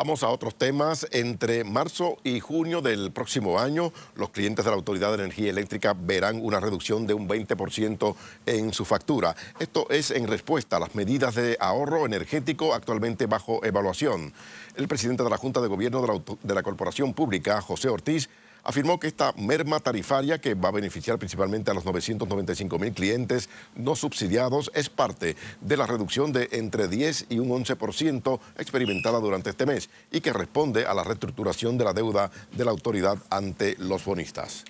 Vamos a otros temas. Entre marzo y junio del próximo año, los clientes de la Autoridad de Energía Eléctrica verán una reducción de un 20% en su factura. Esto es en respuesta a las medidas de ahorro energético actualmente bajo evaluación. El presidente de la Junta de Gobierno de la, Corporación Pública, José Ortiz, afirmó que esta merma tarifaria, que va a beneficiar principalmente a los 995 mil clientes no subsidiados, es parte de la reducción de entre 10 y un 11% experimentada durante este mes y que responde a la reestructuración de la deuda de la autoridad ante los bonistas.